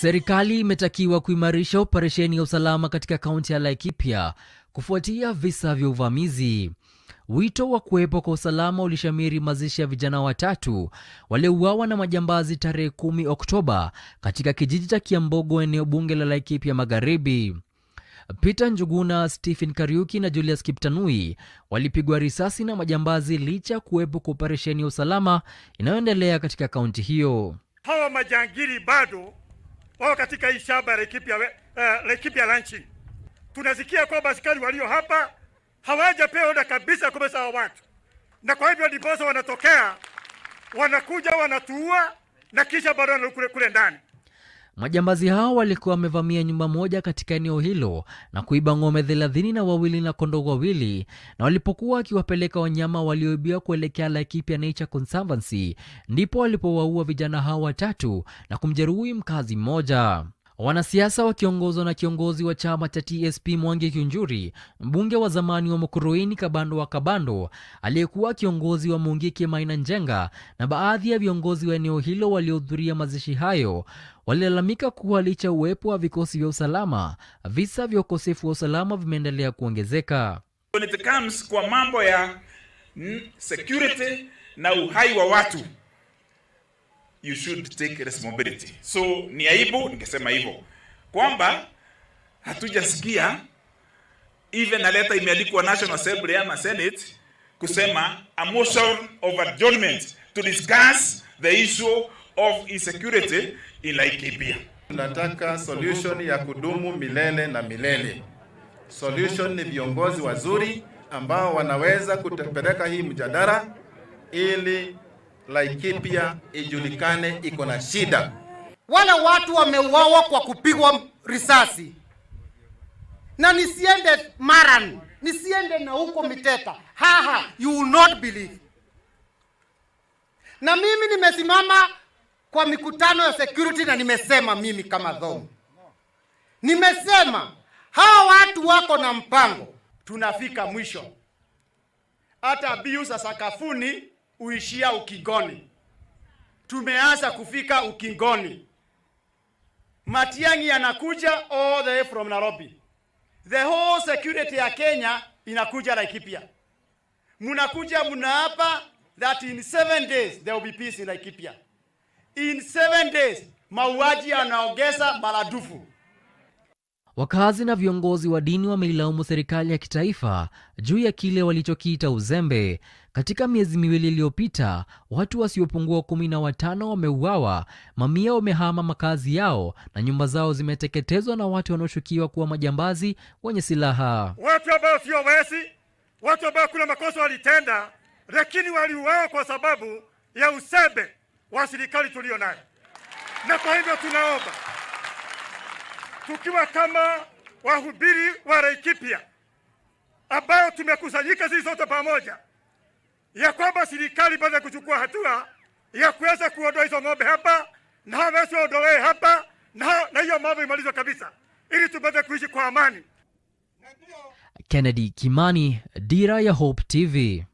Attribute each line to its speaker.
Speaker 1: Serikali imetakiwa kuimarisha operesheni ya usalama katika kaunti ya Laikipia kufuatia visa vya uvamizi. Wito wa kuwepo kwa usalama ulishamiri mazishi ya vijana watatu waliouawa na majambazi tarehe 10 Oktoba katika kijiji cha Kiambogo, eneo bunge la Laikipia Magharibi. Peter Njuguna, Stephen Kariuki na Julius Kiptanui walipigwa risasi na majambazi licha ya kuwepo kwa operesheni ya usalama inayoendelea katika kaunti hiyo.
Speaker 2: Hawa majangili bado wao katika hii shaba la ya uh, eh, ranching tunasikia kwamba askari walio hapa hawajapewa oda kabisa kumeza hao watu, na kwa hivyo ndiposa wanatokea wanakuja wanatuua na kisha bado wanakule kule ndani.
Speaker 1: Majambazi hao walikuwa wamevamia nyumba moja katika eneo hilo na kuiba ng'ombe thelathini na wawili na kondoo wawili, na walipokuwa wakiwapeleka wanyama walioibiwa kuelekea Laikipia Nature Conservancy, ndipo walipowaua vijana hao watatu na kumjeruhi mkazi mmoja. Wanasiasa wakiongozwa na kiongozi wa chama cha TSP Mwangi Kiunjuri, mbunge wa zamani wa Mukurweini Kabando wa Kabando, aliyekuwa kiongozi wa Mungiki Maina Njenga na baadhi ya viongozi wa eneo hilo waliohudhuria mazishi hayo walilalamika kuwa licha uwepo wa vikosi vya usalama, visa vya ukosefu wa usalama vimeendelea kuongezeka.
Speaker 3: When it comes kwa mambo ya security na uhai wa watu you should take responsibility. So ni aibu ningesema hivyo kwamba hatujasikia even a letter imeandikwa National Assembly ama Senate kusema a motion of adjournment to discuss the issue of insecurity in Laikipia. Tunataka solution ya kudumu milele na milele.
Speaker 4: Solution ni viongozi wazuri ambao wanaweza kutepeleka hii mjadala ili Laikipia ijulikane iko na shida. Wale watu wameuawa kwa kupigwa risasi, na nisiende Maran, nisiende na huko Miteta, haha, you will not believe. Na mimi nimesimama kwa mikutano ya security na nimesema mimi kama dhomu, nimesema hawa watu wako na mpango, tunafika mwisho. Hata biu za sakafuni uishia ukingoni. Tumeanza kufika ukingoni. Matiang'i anakuja all the way from Nairobi. The whole security ya Kenya inakuja Laikipia. Munakuja munaapa that in seven days there will be peace in Laikipia. In seven days mauaji yanaongeza maradufu.
Speaker 1: Wakazi na viongozi wa dini wameilaumu serikali ya kitaifa juu ya kile walichokiita uzembe. Katika miezi miwili iliyopita, watu wasiopungua kumi na watano wameuawa, mamia wamehama makazi yao na nyumba zao zimeteketezwa na watu wanaoshukiwa kuwa majambazi wenye silaha,
Speaker 2: watu ambao sio wezi, watu ambao kuna makosa walitenda, lakini waliuawa kwa sababu ya uzembe wa serikali tuliyo nayo, na kwa hivyo tunaomba tukiwa kama wahubiri wa Laikipia ambayo tumekusanyika sisi sote pamoja, ya kwamba serikali baada kuchukua hatua ya kuweza kuondoa hizo ng'ombe hapa na hawezi waondolewe hapa na, na hiyo mambo imalizwe kabisa ili tupate kuishi kwa amani.
Speaker 1: Kennedy Kimani, Dira ya Hope TV.